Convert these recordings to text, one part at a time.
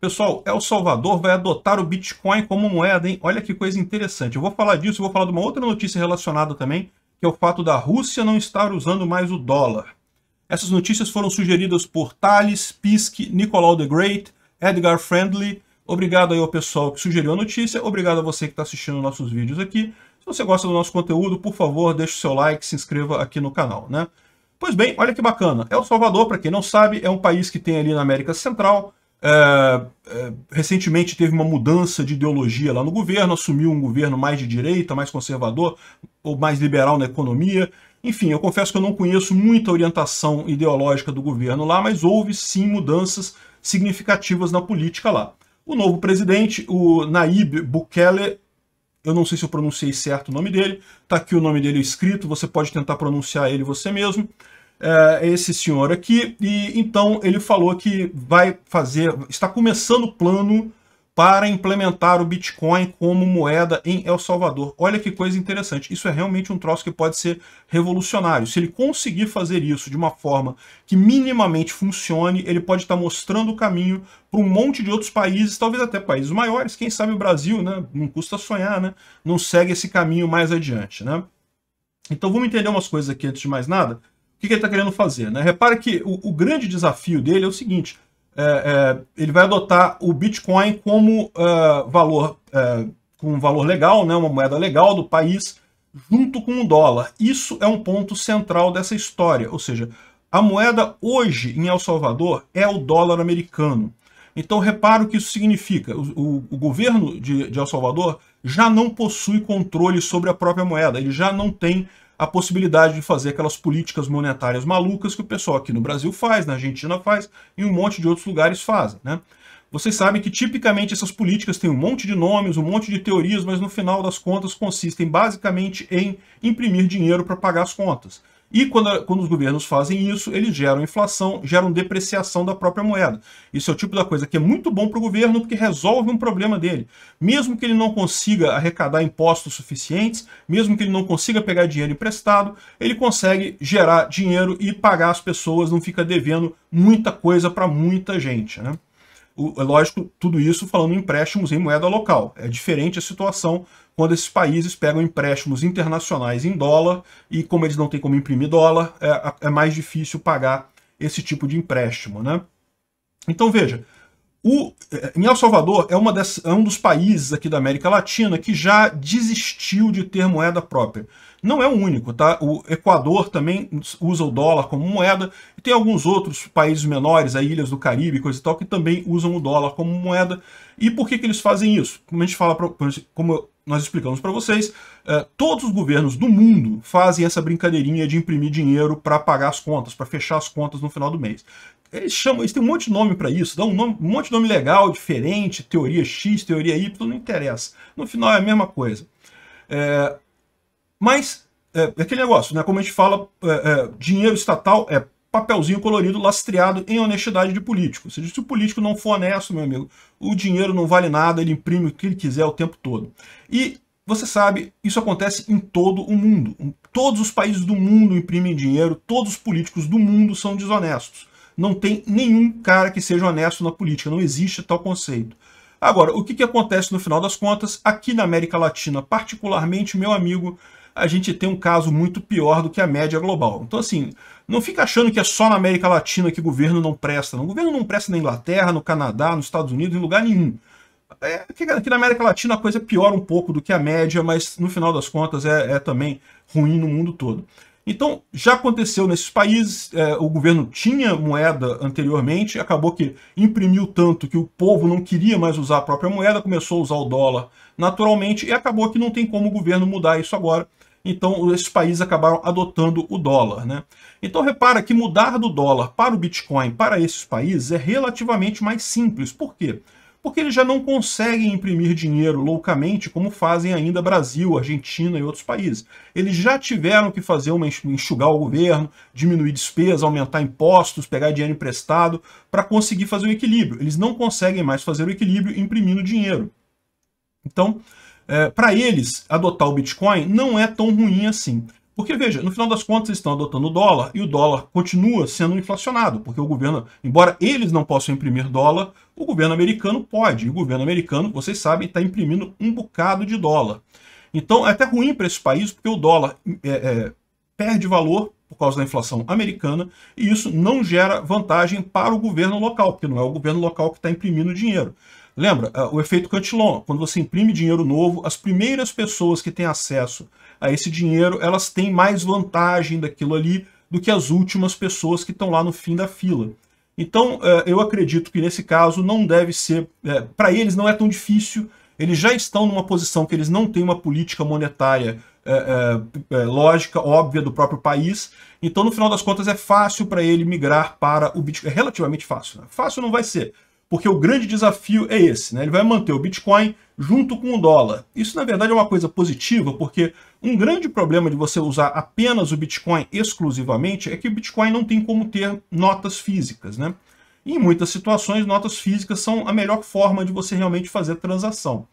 Pessoal, El Salvador vai adotar o Bitcoin como moeda, hein? Olha que coisa interessante. Eu vou falar disso, vou falar de uma outra notícia relacionada também, que é o fato da Rússia não estar usando mais o dólar. Essas notícias foram sugeridas por Thales, Pisk, Nicolau the Great, Edgar Friendly. Obrigado aí ao pessoal que sugeriu a notícia, obrigado a você que está assistindo nossos vídeos aqui. Se você gosta do nosso conteúdo, por favor, deixe o seu like, se inscreva aqui no canal, né? Pois bem, olha que bacana. El Salvador, para quem não sabe, é um país que tem ali na América Central, é, é, recentemente teve uma mudança de ideologia lá no governo, assumiu um governo mais de direita, mais conservador, ou mais liberal na economia. Enfim, eu confesso que eu não conheço muita orientação ideológica do governo lá, mas houve sim mudanças significativas na política lá. O novo presidente, o Naib Bukele, eu não sei se eu pronunciei certo o nome dele, tá aqui o nome dele escrito, você pode tentar pronunciar ele você mesmo. Eh, esse senhor aqui, e então ele falou que vai fazer, está começando o plano para implementar o Bitcoin como moeda em El Salvador. Olha que coisa interessante. Isso é realmente um troço que pode ser revolucionário. Se ele conseguir fazer isso de uma forma que minimamente funcione, ele pode estar mostrando o caminho para um monte de outros países, talvez até países maiores, quem sabe o Brasil, né? Não custa sonhar, né? Não segue esse caminho mais adiante, né? Então vamos entender umas coisas aqui antes de mais nada que, que ele está querendo fazer? Né? Repare que o, o, grande desafio dele é o seguinte: é, é, ele vai adotar o Bitcoin como é, valor, é, com um valor legal, né, uma moeda legal do país, junto com o dólar. Isso é um ponto central dessa história. Ou seja, a moeda hoje em El Salvador é o dólar americano. Então repara o que isso significa. O, o, o governo de, de El Salvador já não possui controle sobre a própria moeda. Ele já não tem a possibilidade de fazer aquelas políticas monetárias malucas que o pessoal aqui no Brasil faz, na Argentina faz e um monte de outros lugares fazem. Né? Vocês sabem que tipicamente essas políticas têm um monte de nomes, um monte de teorias, mas no final das contas consistem basicamente em imprimir dinheiro para pagar as contas. E quando, quando os governos fazem isso, eles geram inflação, geram depreciação da própria moeda. Isso é o tipo da coisa que é muito bom para o governo porque resolve um problema dele. Mesmo que ele não consiga arrecadar impostos suficientes, mesmo que ele não consiga pegar dinheiro emprestado, ele consegue gerar dinheiro e pagar as pessoas, não fica devendo muita coisa para muita gente. Né? é lógico, tudo isso falando em empréstimos em moeda local. É diferente a situação quando esses países pegam empréstimos internacionais em dólar e como eles não têm como imprimir dólar, é, é mais difícil pagar esse tipo de empréstimo. Né? Então veja, o, eh, em El Salvador é, uma das, é um dos países aqui da América Latina que já desistiu de ter moeda própria. Não é o único, tá? O Equador também usa o dólar como moeda, e tem alguns outros países menores, aí ilhas do Caribe, coisa e tal, que também usam o dólar como moeda. E por que, que eles fazem isso? Como a gente fala, pra, como nós explicamos para vocês, é, todos os governos do mundo fazem essa brincadeirinha de imprimir dinheiro para pagar as contas, para fechar as contas no final do mês. Eles chamam, eles têm um monte de nome para isso, dá um, nome, um, monte de nome legal, diferente, teoria X, teoria Y, não interessa. No final é a mesma coisa. É, mas é, é aquele negócio, né? Como a gente fala, é, é, dinheiro estatal é papelzinho colorido lastreado em honestidade de político. Ou seja, se o político não for honesto, meu amigo, o dinheiro não vale nada, ele imprime o que ele quiser o tempo todo. E você sabe, isso acontece em todo o mundo. Todos os países do mundo imprimem dinheiro, todos os políticos do mundo são desonestos. Não tem nenhum cara que seja honesto na política, não existe tal conceito. Agora, o que, que acontece no final das contas? Aqui na América Latina, particularmente, meu amigo, a gente tem um caso muito pior do que a média global. Então, assim, não fica achando que é só na América Latina que o governo não presta. Não. O governo não presta na Inglaterra, no Canadá, nos Estados Unidos, em lugar nenhum. É, aqui na América Latina a coisa piora um pouco do que a média, mas no final das contas é, é também ruim no mundo todo. Então, já aconteceu nesses países, é, o governo tinha moeda anteriormente, acabou que imprimiu tanto que o povo não queria mais usar a própria moeda, começou a usar o dólar naturalmente, e acabou que não tem como o governo mudar isso agora então esses países acabaram adotando o dólar. Né? Então repara que mudar do dólar para o Bitcoin para esses países é relativamente mais simples. Por quê? Porque eles já não conseguem imprimir dinheiro loucamente como fazem ainda Brasil, Argentina e outros países. Eles já tiveram que fazer uma enxugar o governo, diminuir despesas, aumentar impostos, pegar dinheiro emprestado para conseguir fazer o equilíbrio. Eles não conseguem mais fazer o equilíbrio imprimindo dinheiro. Então, é, para eles, adotar o Bitcoin não é tão ruim assim. Porque, veja, no final das contas, eles estão adotando o dólar e o dólar continua sendo inflacionado, porque o governo, embora eles não possam imprimir dólar, o governo americano pode. E o governo americano, vocês sabem, está imprimindo um bocado de dólar. Então, é até ruim para esse país, porque o dólar é, é, perde valor por causa da inflação americana, e isso não gera vantagem para o governo local, porque não é o governo local que está imprimindo dinheiro. Lembra, é, o efeito Cantillon, quando você imprime dinheiro novo, as primeiras pessoas que têm acesso a esse dinheiro, elas têm mais vantagem daquilo ali do que as últimas pessoas que estão lá no fim da fila. Então, é, eu acredito que nesse caso não deve ser, é, para eles não é tão difícil, eles já estão numa posição que eles não têm uma política monetária lógica, óbvia do próprio país, então no final das contas é fácil para ele migrar para o Bitcoin, é relativamente fácil, né? fácil não vai ser, porque o grande desafio é esse, né? Ele vai manter o Bitcoin junto com o dólar. Isso, na verdade, é uma coisa positiva, porque um grande problema de você usar apenas o Bitcoin exclusivamente é que o Bitcoin não tem como ter notas físicas, né? E em muitas situações, notas físicas são a melhor forma de você realmente fazer transação.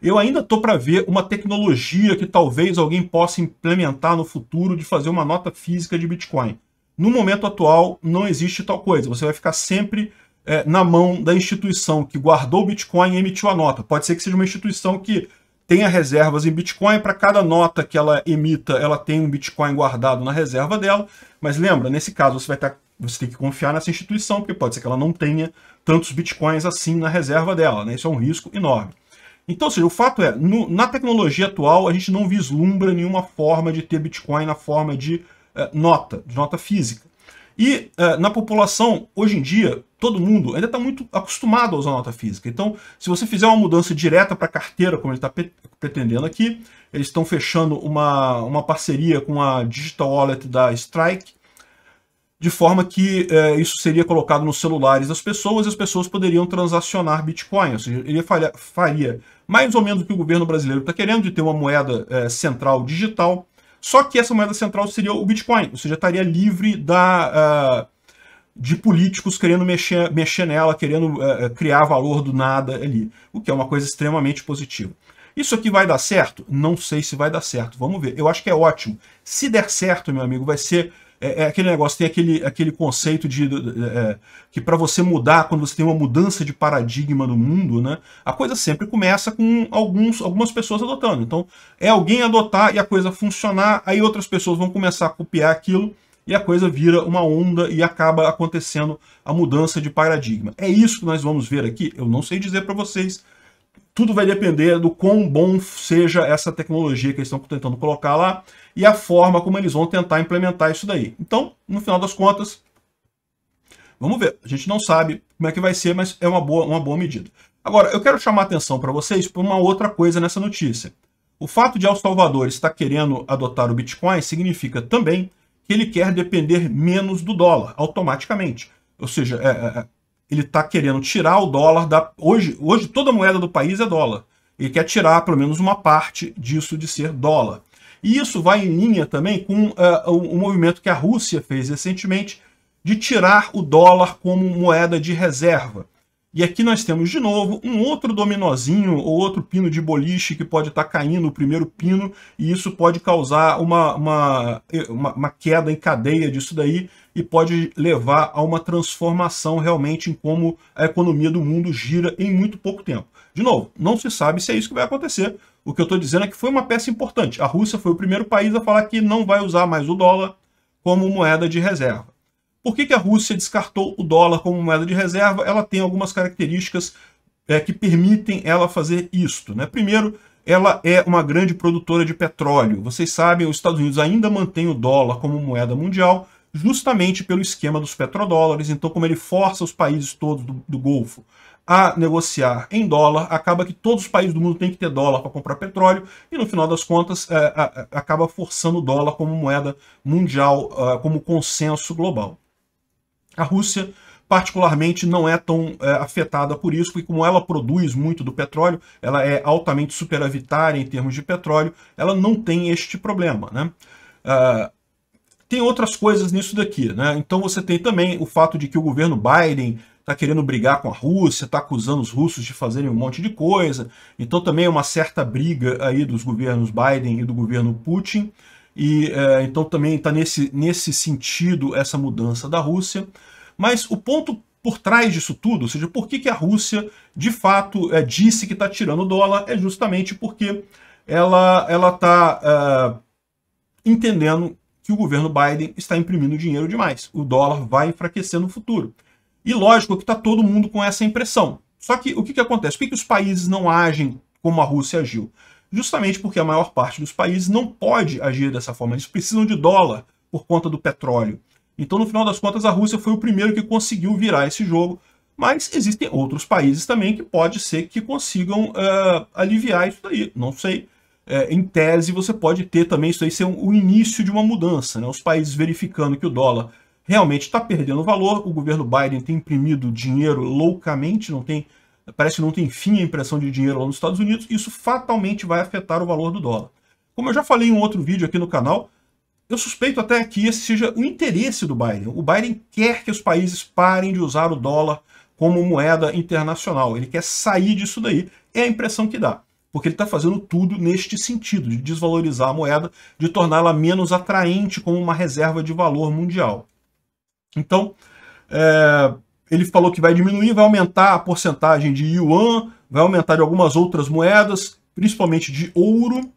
Eu ainda estou para ver uma tecnologia que talvez alguém possa implementar no futuro de fazer uma nota física de Bitcoin. No momento atual, não existe tal coisa. Você vai ficar sempre é, na mão da instituição que guardou o Bitcoin e emitiu a nota. Pode ser que seja uma instituição que tenha reservas em Bitcoin, para cada nota que ela emita, ela tem um Bitcoin guardado na reserva dela, mas lembra, nesse caso você vai ter tá, você tem que confiar nessa instituição, porque pode ser que ela não tenha tantos bitcoins assim na reserva dela, né? Isso é um risco enorme. Então, seja, o fato é, no, na tecnologia atual, a gente não vislumbra nenhuma forma de ter Bitcoin na forma de eh, nota, de nota física. E uh, na população, hoje em dia, todo mundo ainda está muito acostumado a usar nota física. Então, se você fizer uma mudança direta para carteira, como ele está pretendendo aqui, eles estão fechando uma, uma parceria com a Digital Wallet da Strike, de forma que eh, isso seria colocado nos celulares das pessoas e as pessoas poderiam transacionar Bitcoin. Ou seja, ele faria, faria mais ou menos o que o governo brasileiro está querendo, de ter uma moeda eh, central digital, só que essa moeda central seria o Bitcoin, ou seja, estaria livre da, uh, de políticos querendo mexer, mexer nela, querendo uh, criar valor do nada ali, o que é uma coisa extremamente positiva. Isso aqui vai dar certo? Não sei se vai dar certo, vamos ver. Eu acho que é ótimo. Se der certo, meu amigo, vai ser é, é, aquele negócio, tem aquele, aquele conceito de é, que para você mudar, quando você tem uma mudança de paradigma no mundo, né, a coisa sempre começa com alguns, algumas pessoas adotando. Então, é alguém adotar e a coisa funcionar, aí outras pessoas vão começar a copiar aquilo e a coisa vira uma onda e acaba acontecendo a mudança de paradigma. É isso que nós vamos ver aqui? Eu não sei dizer para vocês tudo vai depender do quão bom seja essa tecnologia que eles estão tentando colocar lá e a forma como eles vão tentar implementar isso daí. Então, no final das contas, vamos ver. A gente não sabe como é que vai ser, mas é uma boa, uma boa medida. Agora, eu quero chamar a atenção para vocês por uma outra coisa nessa notícia. O fato de El Salvador estar querendo adotar o Bitcoin significa também que ele quer depender menos do dólar, automaticamente. Ou seja, é, é, é ele está querendo tirar o dólar da. Hoje, hoje toda moeda do país é dólar. Ele quer tirar pelo menos uma parte disso de ser dólar. E isso vai em linha também com uh, o, o movimento que a Rússia fez recentemente de tirar o dólar como moeda de reserva. E aqui nós temos de novo um outro dominozinho ou outro pino de boliche que pode estar tá caindo, o primeiro pino, e isso pode causar uma, uma, uma, queda em cadeia disso daí e pode levar a uma transformação realmente em como a economia do mundo gira em muito pouco tempo. De novo, não se sabe se é isso que vai acontecer. O que eu estou dizendo é que foi uma peça importante. A Rússia foi o primeiro país a falar que não vai usar mais o dólar como moeda de reserva. Por que, que a Rússia descartou o dólar como moeda de reserva? Ela tem algumas características é, que permitem ela fazer isto. Né? Primeiro, ela é uma grande produtora de petróleo. Vocês sabem, os Estados Unidos ainda mantém o dólar como moeda mundial, justamente pelo esquema dos petrodólares. Então, como ele força os países todos do, do Golfo a negociar em dólar, acaba que todos os países do mundo têm que ter dólar para comprar petróleo, e no final das contas é, a, acaba forçando o dólar como moeda mundial, uh, como consenso global. A Rússia, particularmente, não é tão é, afetada por isso, porque como ela produz muito do petróleo, ela é altamente superavitária em termos de petróleo, ela não tem este problema. Né? Uh, tem outras coisas nisso daqui. Né? Então você tem também o fato de que o governo Biden está querendo brigar com a Rússia, está acusando os russos de fazerem um monte de coisa. Então também é uma certa briga aí dos governos Biden e do governo Putin. E é, então também está nesse, nesse sentido essa mudança da Rússia. Mas o ponto por trás disso tudo, ou seja, por que, que a Rússia de fato é, disse que está tirando o dólar, é justamente porque ela está é, entendendo que o governo Biden está imprimindo dinheiro demais. O dólar vai enfraquecer no futuro. E lógico que está todo mundo com essa impressão. Só que o que, que acontece? Por que, que os países não agem como a Rússia agiu? justamente porque a maior parte dos países não pode agir dessa forma. Eles precisam de dólar por conta do petróleo. Então, no final das contas, a Rússia foi o primeiro que conseguiu virar esse jogo. Mas existem outros países também que pode ser que consigam uh, aliviar isso daí. Não sei. Eh, em tese, você pode ter também isso aí ser um, o início de uma mudança. Né? Os países verificando que o dólar realmente está perdendo valor, o governo Biden tem imprimido dinheiro loucamente, não tem parece que não tem fim a impressão de dinheiro lá nos Estados Unidos, isso fatalmente vai afetar o valor do dólar. Como eu já falei em um outro vídeo aqui no canal, eu suspeito até que esse seja o interesse do Biden. O Biden quer que os países parem de usar o dólar como moeda internacional. Ele quer sair disso daí. É a impressão que dá. Porque ele está fazendo tudo neste sentido, de desvalorizar a moeda, de torná-la menos atraente como uma reserva de valor mundial. Então, é, ele falou que vai diminuir, vai aumentar a porcentagem de yuan, vai aumentar de algumas outras moedas, principalmente de ouro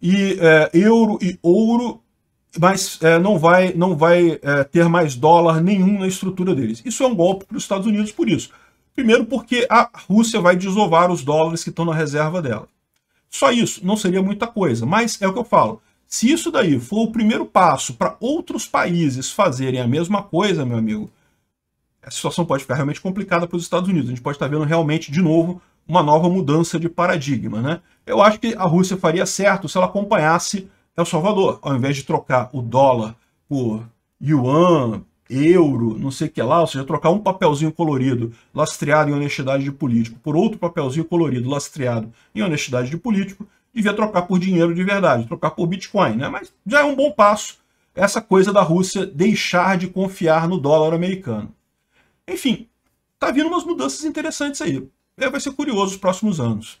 e é, euro e ouro, mas é, não vai, não vai é, ter mais dólar nenhum na estrutura deles. Isso é um golpe para os Estados Unidos por isso. Primeiro porque a Rússia vai desovar os dólares que estão na reserva dela. Só isso, não seria muita coisa, mas é o que eu falo. Se isso daí for o primeiro passo para outros países fazerem a mesma coisa, meu amigo, a situação pode ficar realmente complicada para os Estados Unidos. A gente pode estar vendo realmente, de novo, uma nova mudança de paradigma. Né? Eu acho que a Rússia faria certo se ela acompanhasse El Salvador, ao invés de trocar o dólar por yuan, euro, não sei o que lá, ou seja, trocar um papelzinho colorido lastreado em honestidade de político por outro papelzinho colorido lastreado em honestidade de político, devia trocar por dinheiro de verdade, trocar por Bitcoin, né? Mas já é um bom passo essa coisa da Rússia deixar de confiar no dólar americano. Enfim, tá vindo umas mudanças interessantes aí. É, vai ser curioso os próximos anos.